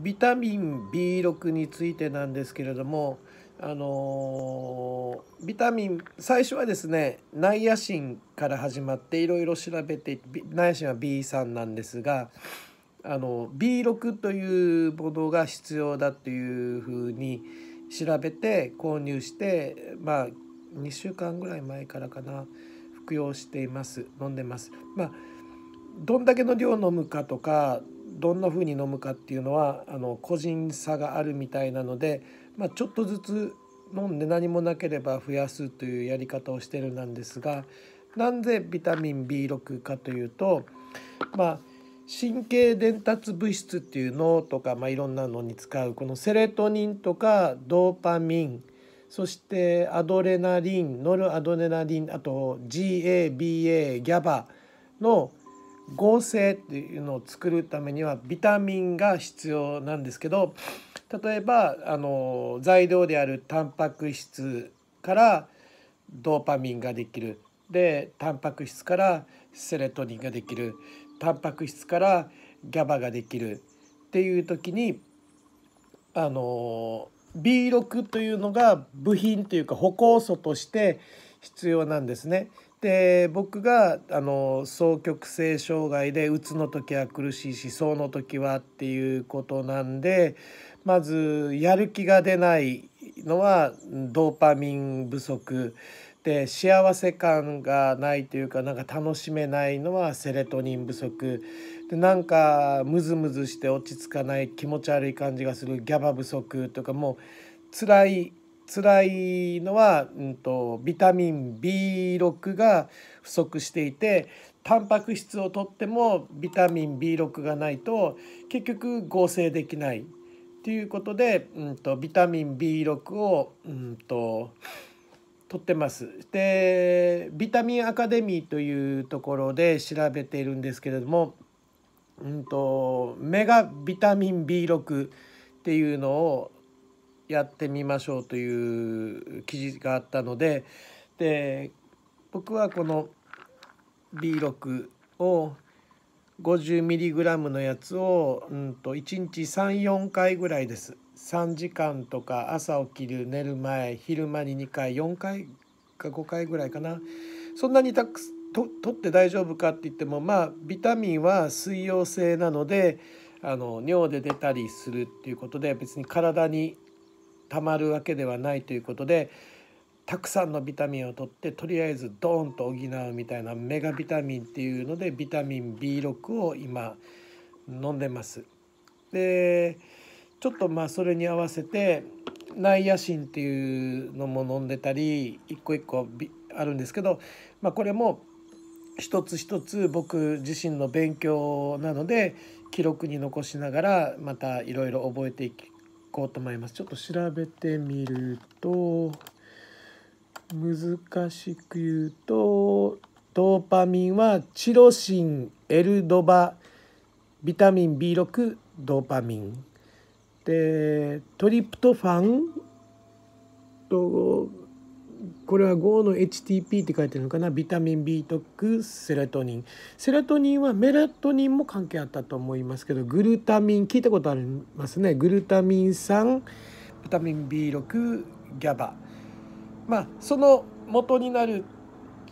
ビタミン B6 についてなんですけれどもあのー、ビタミン最初はですねナイアシンから始まっていろいろ調べてナイアシンは B3 なんですがあの B6 というものが必要だというふうに調べて購入してまあ2週間ぐらい前からかな服用しています飲んでます。まあどんだけの量飲むかとかどんな風に飲むかっていうのはあの個人差があるみたいなので、まあ、ちょっとずつ飲んで何もなければ増やすというやり方をしてるなんですがなんでビタミン B6 かというと、まあ、神経伝達物質っていう脳とか、まあ、いろんなのに使うこのセレトニンとかドーパミンそしてアドレナリンノルアドレナリンあと GABA ギャバの合成っていうのを作るためにはビタミンが必要なんですけど例えばあの材料であるタンパク質からドーパミンができるでタンパク質からセレトニンができるタンパク質からギャバができるっていう時にあの B6 というのが部品というか歩行素として必要なんですね。で僕があの双極性障害でうつの時は苦しいしそうの時はっていうことなんでまずやる気が出ないのはドーパミン不足で幸せ感がないというかなんか楽しめないのはセレトニン不足でなんかムズムズして落ち着かない気持ち悪い感じがするギャバ不足とかもう辛い辛いのは、うんと、ビタミン B6 が不足していてタンパク質をとってもビタミン B6 がないと結局合成できないっていうことで、うんと、ビタミン B6 を、うんと、取ってます。でビタミンアカデミーというところで調べているんですけれども、うんと、とメガビタミン B6 っていうのをやってみましょうという記事があったのでで僕はこの B6 を 50mg のやつを、うんと、1日34回ぐらいです3時間とか朝起きる寝る前昼間に2回4回か5回ぐらいかなそんなにたくと取って大丈夫かって言ってもまあビタミンは水溶性なのであの尿で出たりするっていうことで別に体にたまるわけではないということでたくさんのビタミンを取ってとりあえずドーンと補うみたいなメガビタミンっていうのでビタミン B6 を今飲んでます。でちょっとまあそれに合わせて内野心っていうのも飲んでたり一個一個あるんですけど、まあ、これも一つ一つ僕自身の勉強なので記録に残しながらまたいろいろ覚えていこうと思います。ちょっと調べてみると、難しく言うと、ドーパミンはチロシン、エルドバ、ビタミン B6、ドーパミン。で、トリプトファンとこれは g の HTP って書いてるのかなビタミン B 特セラトニンセラトニンはメラトニンも関係あったと思いますけどグルタミン聞いたことありますねグルタミン酸ビタミン B6 ギャバまあその元になる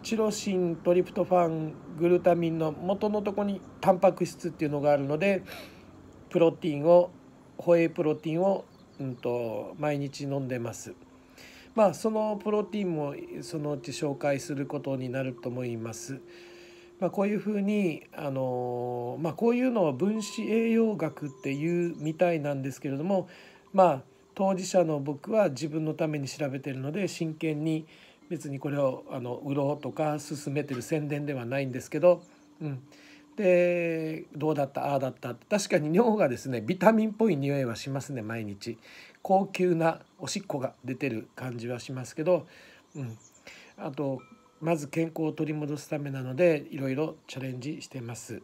チロシントリプトファングルタミンの元のとこにタンパク質っていうのがあるのでプロテインをホエイプロテインを、うんと毎日飲んでます。まあ、そのプロテインもそのうち紹介することになると思います。まあ、こういうふうに、あのまあ、こういうのは分子栄養学っていうみたいなんですけれども、まあ、当事者の僕は自分のために調べてるので真剣に別にこれをあの売ろうとか勧めてる宣伝ではないんですけど、うん、でどうだったああだった確かに尿がですねビタミンっぽい匂いはしますね毎日高級なおしっこが出てる感じはしますけど、うん、あとまず健康を取り戻すためなのでいろいろチャレンジしてます。